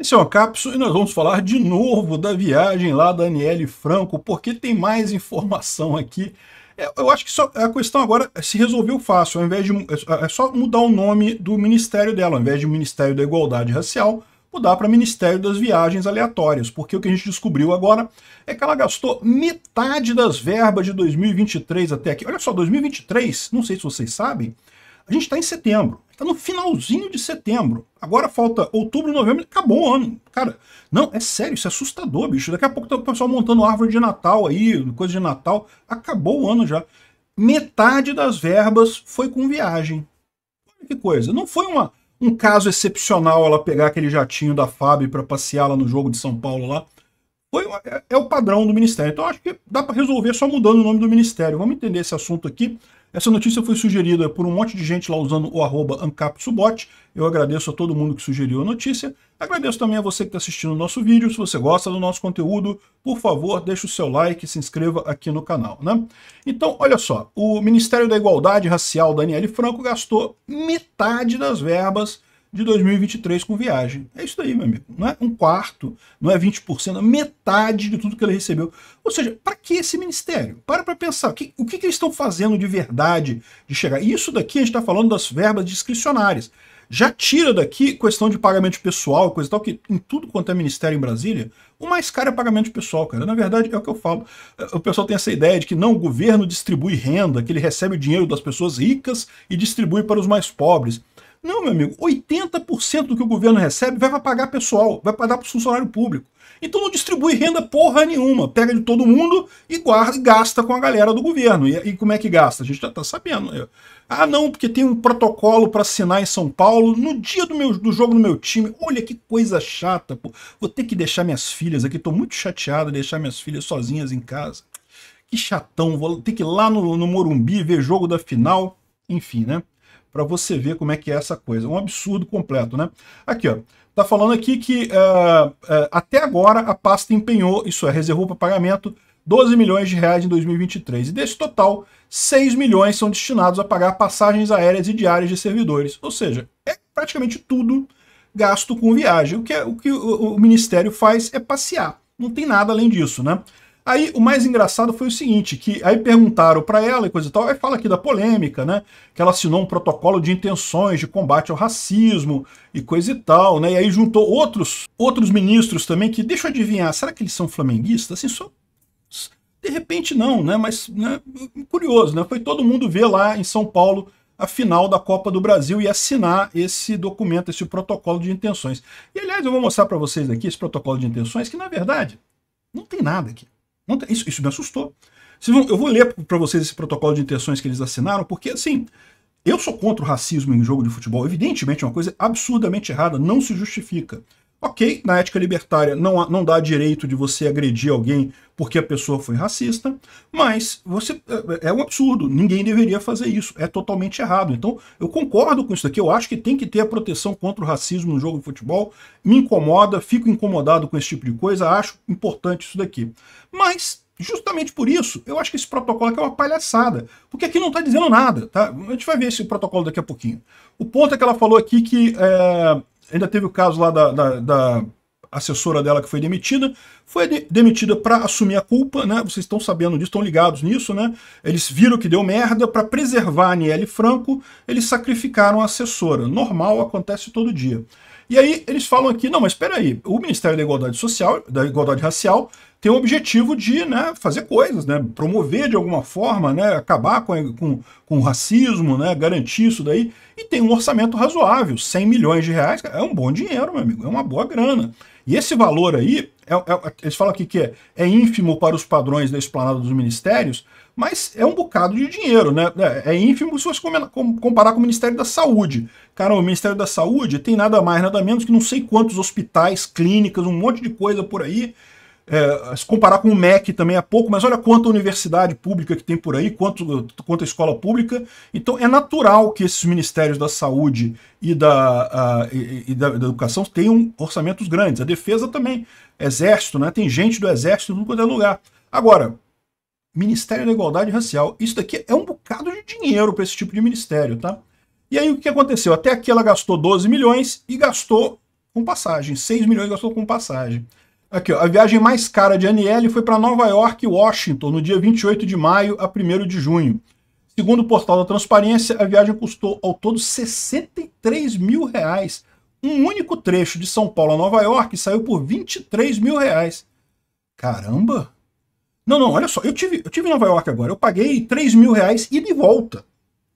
Esse é o Capso e nós vamos falar de novo da viagem lá da Aniele Franco, porque tem mais informação aqui. É, eu acho que só, a questão agora é se resolveu fácil, ao invés de, é, é só mudar o nome do ministério dela, ao invés de Ministério da Igualdade Racial, mudar para Ministério das Viagens Aleatórias, porque o que a gente descobriu agora é que ela gastou metade das verbas de 2023 até aqui. Olha só, 2023, não sei se vocês sabem, a gente está em setembro. Está no finalzinho de setembro. Agora falta outubro, novembro, acabou o ano. Cara, não, é sério, isso é assustador, bicho. Daqui a pouco tá o pessoal montando árvore de Natal aí, coisa de Natal. Acabou o ano já. Metade das verbas foi com viagem. Olha que coisa. Não foi uma, um caso excepcional ela pegar aquele jatinho da FAB para passear lá no jogo de São Paulo lá. Foi, é, é o padrão do Ministério. Então acho que dá para resolver só mudando o nome do Ministério. Vamos entender esse assunto aqui. Essa notícia foi sugerida por um monte de gente lá usando o arroba AncapSubot. Eu agradeço a todo mundo que sugeriu a notícia. Agradeço também a você que está assistindo o nosso vídeo. Se você gosta do nosso conteúdo, por favor, deixe o seu like e se inscreva aqui no canal. Né? Então, olha só, o Ministério da Igualdade Racial, Daniele Franco, gastou metade das verbas de 2023 com viagem. É isso aí, meu amigo. Não é um quarto, não é 20%, é metade de tudo que ele recebeu. Ou seja, para que esse ministério? Para para pensar. Que, o que, que, eles estão fazendo de verdade de chegar? Isso daqui a gente está falando das verbas discricionárias. Já tira daqui questão de pagamento pessoal, coisa tal, que em tudo quanto é ministério em Brasília, o mais caro é pagamento pessoal, cara. Na verdade, é o que eu falo. O pessoal tem essa ideia de que não, o governo distribui renda, que ele recebe o dinheiro das pessoas ricas e distribui para os mais pobres. Não, meu amigo, 80% do que o governo recebe vai para pagar pessoal, vai pagar para o funcionário público. Então não distribui renda porra nenhuma. Pega de todo mundo e guarda, gasta com a galera do governo. E, e, como é que gasta? A gente já está sabendo. Né? Ah, não, porque tem um protocolo para assinar em São Paulo no dia do, meu, do jogo do meu time. Olha que coisa chata, pô. Vou ter que deixar minhas filhas aqui. Estou muito chateado de deixar minhas filhas sozinhas em casa. Que chatão. Vou ter que ir lá no, no Morumbi ver jogo da final. Enfim, né? para você ver como é que é essa coisa. Um absurdo completo, né? Aqui, ó. Tá falando aqui que uh, uh, até agora a pasta empenhou, isso é, reservou para pagamento 12 milhões de reais em 2023. E desse total, 6 milhões são destinados a pagar passagens aéreas e diárias de servidores. Ou seja, é praticamente tudo gasto com viagem. O que, é, o, que o, o Ministério faz é passear. Não tem nada além disso, né? Aí o mais engraçado foi o seguinte, que aí perguntaram para ela e coisa e tal, aí fala aqui da polêmica, né? Que ela assinou um protocolo de intenções de combate ao racismo e coisa e tal, né? E aí juntou outros outros ministros também que deixa eu adivinhar, será que eles são flamenguistas? Assim, só de repente não, né? Mas né? curioso, né? Foi todo mundo ver lá em São Paulo a final da Copa do Brasil e assinar esse documento, esse protocolo de intenções. E aliás, eu vou mostrar para vocês aqui esse protocolo de intenções que na verdade não tem nada aqui. Tem, isso, isso me assustou. Vão, eu vou ler para vocês esse protocolo de intenções que eles assinaram, porque assim, eu sou contra o racismo em jogo de futebol. Evidentemente, é uma coisa absurdamente errada, não se justifica. Ok, na ética libertária não, não dá direito de você agredir alguém porque a pessoa foi racista, mas você é, é, é um absurdo, ninguém deveria fazer isso, é totalmente errado. Então, eu concordo com isso daqui, eu acho que tem que ter a proteção contra o racismo no jogo de futebol, me incomoda, fico incomodado com esse tipo de coisa, acho importante isso daqui. Mas, justamente por isso, eu acho que esse protocolo aqui é uma palhaçada, porque aqui não está dizendo nada, tá? A gente vai ver esse protocolo daqui a pouquinho. O ponto é que ela falou aqui que... É ainda teve o caso lá da, da, da assessora dela que foi demitida, foi de, demitida para assumir a culpa, né? Vocês estão sabendo disso, estão ligados nisso, né? Eles viram que deu merda, para preservar a Aniele Franco, eles sacrificaram a assessora. Normal, acontece todo dia. E aí eles falam aqui, não, mas espera aí, o Ministério da Igualdade Social, da Igualdade Racial, tem o objetivo de né, fazer coisas, né, promover de alguma forma, né, acabar com, com, com o racismo, né, garantir isso daí, e tem um orçamento razoável, 100 milhões de reais, é um bom dinheiro, meu amigo, é uma boa grana. E esse valor aí, é, é, eles falam aqui que é, é ínfimo para os padrões da esplanada dos ministérios, mas é um bocado de dinheiro, né? É, é ínfimo se você comparar com o Ministério da Saúde. Cara, o Ministério da Saúde tem nada mais, nada menos que não sei quantos hospitais, clínicas, um monte de coisa por aí, é, se comparar com o MEC também é pouco, mas olha quanta universidade pública que tem por aí, quanto, quanta escola pública. Então é natural que esses ministérios da saúde e da, a, e, e da, da, educação tenham orçamentos grandes. A defesa também, exército, né? tem gente do exército em qualquer é lugar. Agora, Ministério da Igualdade Racial, isso daqui é um bocado de dinheiro para esse tipo de ministério, tá? E aí o que aconteceu? Até aqui ela gastou 12 milhões e gastou com passagem, 6 milhões gastou com passagem. Aqui, ó, a viagem mais cara de Aniele foi para Nova York e Washington, no dia 28 de maio a 1 de junho. Segundo o portal da Transparência, a viagem custou ao todo 63 mil reais. Um único trecho de São Paulo a Nova York saiu por 23 mil reais. Caramba! Não, não, olha só, eu tive, eu tive em Nova York agora, eu paguei 3 mil reais e de volta.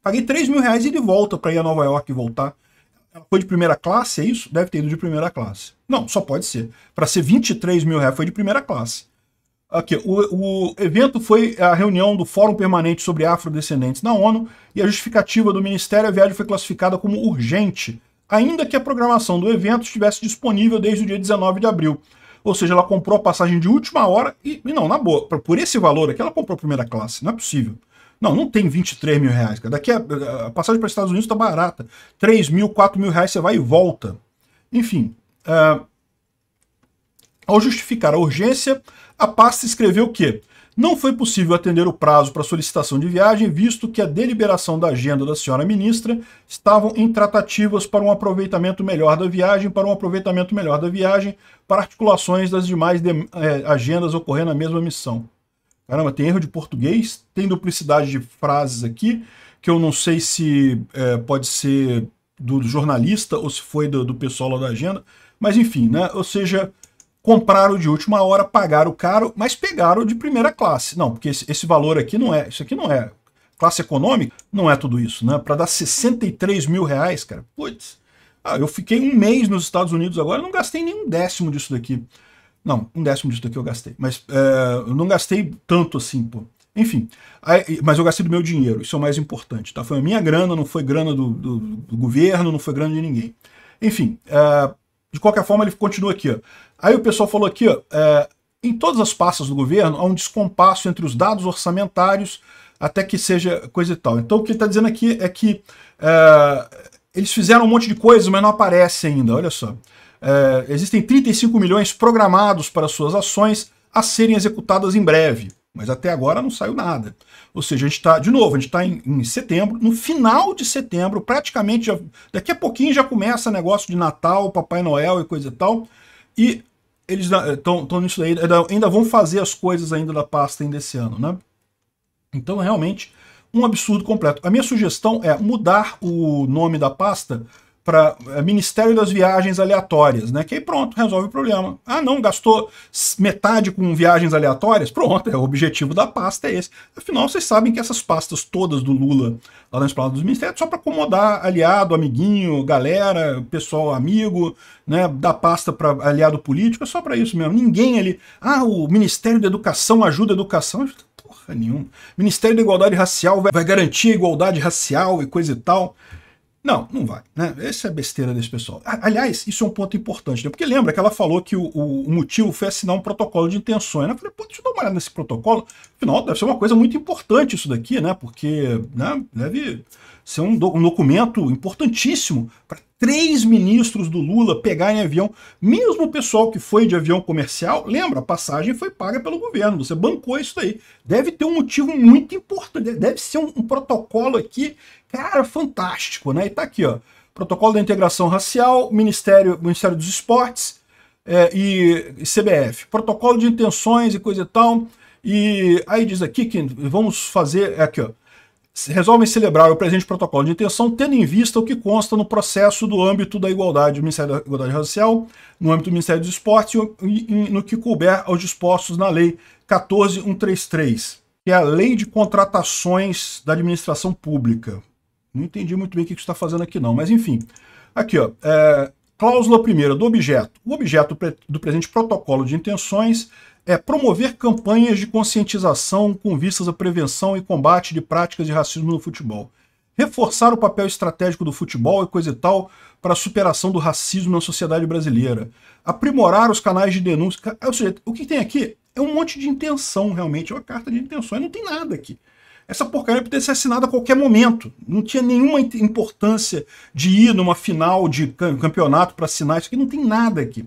Paguei 3 mil reais e de volta para ir a Nova York e voltar. Ela foi de primeira classe, é isso? Deve ter ido de primeira classe. Não, só pode ser. Para ser 23 mil reais, foi de primeira classe. Aqui, o, o, evento foi a reunião do Fórum Permanente sobre Afrodescendentes na ONU e a justificativa do Ministério, a viagem foi classificada como urgente, ainda que a programação do evento estivesse disponível desde o dia 19 de abril. Ou seja, ela comprou a passagem de última hora e, e não, na boa, por esse valor aqui, ela comprou a primeira classe, não é possível. Não, não tem 23 mil reais, cara. Daqui a, a passagem para os Estados Unidos está barata. 3 mil, 4 mil reais você vai e volta. Enfim, uh, ao justificar a urgência, a pasta escreveu que não foi possível atender o prazo para solicitação de viagem, visto que a deliberação da agenda da senhora ministra estavam em tratativas para um aproveitamento melhor da viagem, para um aproveitamento melhor da viagem, para articulações das demais de, eh, agendas ocorrendo a mesma missão. Caramba, tem erro de português, tem duplicidade de frases aqui, que eu não sei se é, pode ser do jornalista ou se foi do, do pessoal lá da agenda. Mas enfim, né? Ou seja, compraram de última hora, pagaram caro, mas pegaram de primeira classe. Não, porque esse, esse valor aqui não é, isso aqui não é. Classe econômica não é tudo isso, né? Para dar 63 mil reais, cara, putz. Ah, eu fiquei um mês nos Estados Unidos agora, não gastei nem um décimo disso daqui. Não, um décimo disso daqui eu gastei. Mas é, eu não gastei tanto assim, pô. Enfim, aí, mas eu gastei do meu dinheiro, isso é o mais importante, tá? Foi a minha grana, não foi grana do, do, do governo, não foi grana de ninguém. Enfim, é, de qualquer forma ele continua aqui, ó. Aí o pessoal falou aqui, ó, é, em todas as pastas do governo há um descompasso entre os dados orçamentários até que seja coisa e tal. Então o que ele está dizendo aqui é que é, eles fizeram um monte de coisa, mas não aparece ainda, olha só. É, existem 35 milhões programados para suas ações a serem executadas em breve, mas até agora não saiu nada. Ou seja, a gente está, de novo, a gente está em, em, setembro, no final de setembro, praticamente, já, daqui a pouquinho já começa negócio de Natal, Papai Noel e coisa e tal, e eles estão nisso daí, ainda vão fazer as coisas ainda da pasta ainda esse ano, né? Então, é realmente, um absurdo completo. A minha sugestão é mudar o nome da pasta para é, Ministério das Viagens Aleatórias, né? Que aí pronto, resolve o problema. Ah, não, gastou metade com viagens aleatórias? Pronto, é o objetivo da pasta é esse. Afinal, vocês sabem que essas pastas todas do Lula lá na Esplanada dos Ministérios é só para acomodar aliado, amiguinho, galera, pessoal amigo, né? Da pasta para aliado político, é só para isso mesmo. Ninguém ali, ah, o Ministério da Educação ajuda a educação, porra nenhuma. Ministério da Igualdade Racial vai garantir a igualdade racial e coisa e tal. Não, não vai. Né? Essa é a besteira desse pessoal. Aliás, isso é um ponto importante, né? porque lembra que ela falou que o, o, motivo foi assinar um protocolo de intenções. Né? Eu falei, pô, deixa eu dar uma olhada nesse protocolo. Afinal, deve ser uma coisa muito importante isso daqui, né? Porque né? deve ser um, do, um documento importantíssimo para três ministros do Lula pegarem avião, mesmo o pessoal que foi de avião comercial, lembra, a passagem foi paga pelo governo, você bancou isso daí. Deve ter um motivo muito importante, deve ser um, um protocolo aqui, cara, fantástico, né? E tá aqui, ó, protocolo da integração racial, Ministério, Ministério dos Esportes é, e, e CBF, protocolo de intenções e coisa e tal, e aí diz aqui que vamos fazer, é aqui ó, resolvem celebrar o presente protocolo de intenção tendo em vista o que consta no processo do âmbito da igualdade do Ministério da Igualdade Racial, no âmbito do Ministério dos Esportes e no que couber aos dispostos na Lei 14133, que é a Lei de Contratações da Administração Pública. Não entendi muito bem o que está fazendo aqui não, mas enfim. Aqui, ó, é, cláusula primeira do objeto. O objeto do presente protocolo de intenções é promover campanhas de conscientização com vistas à prevenção e combate de práticas de racismo no futebol. Reforçar o papel estratégico do futebol e coisa e tal para a superação do racismo na sociedade brasileira. Aprimorar os canais de denúncia. É Ou seja, o que tem aqui é um monte de intenção, realmente. É uma carta de intenções. Não tem nada aqui. Essa porcaria poderia ser assinada a qualquer momento. Não tinha nenhuma importância de ir numa final de campeonato para assinar isso aqui. Não tem nada aqui.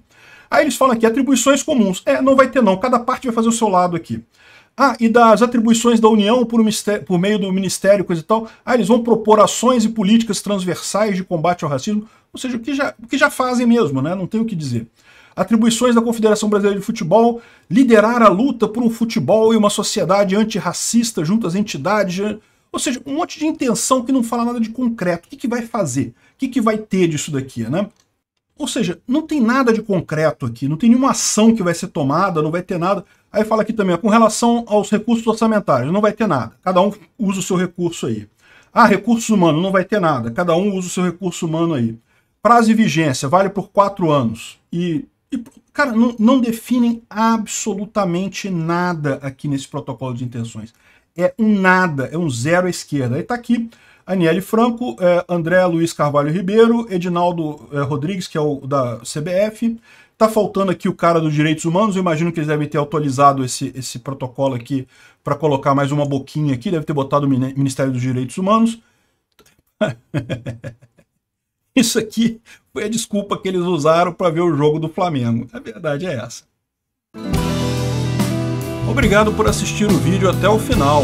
Aí eles falam aqui, atribuições comuns. É, não vai ter não, cada parte vai fazer o seu lado aqui. Ah, e das atribuições da União por, por meio do Ministério, coisa e tal. Ah, eles vão propor ações e políticas transversais de combate ao racismo. Ou seja, o que já, o que já fazem mesmo, né? Não tem o que dizer atribuições da Confederação Brasileira de Futebol, liderar a luta por um futebol e uma sociedade antirracista junto às entidades, né? ou seja, um monte de intenção que não fala nada de concreto. O que, que vai fazer? O que, que vai ter disso daqui, né? Ou seja, não tem nada de concreto aqui, não tem nenhuma ação que vai ser tomada, não vai ter nada. Aí fala aqui também, ó, com relação aos recursos orçamentários, não vai ter nada. Cada um usa o seu recurso aí. Ah, recursos humanos, não vai ter nada. Cada um usa o seu recurso humano aí. Prazo de vigência, vale por quatro anos. E, e cara, não, não definem absolutamente nada aqui nesse protocolo de intenções. É um nada, é um zero à esquerda. Aí tá aqui Aniele Franco, é, André Luiz Carvalho Ribeiro, Edinaldo é, Rodrigues, que é o da CBF. Tá faltando aqui o cara dos direitos humanos, eu imagino que eles devem ter atualizado esse, esse protocolo aqui para colocar mais uma boquinha aqui, deve ter botado o Ministério dos Direitos Humanos. Isso aqui foi a desculpa que eles usaram para ver o jogo do Flamengo. A verdade é essa. Obrigado por assistir o vídeo até o final.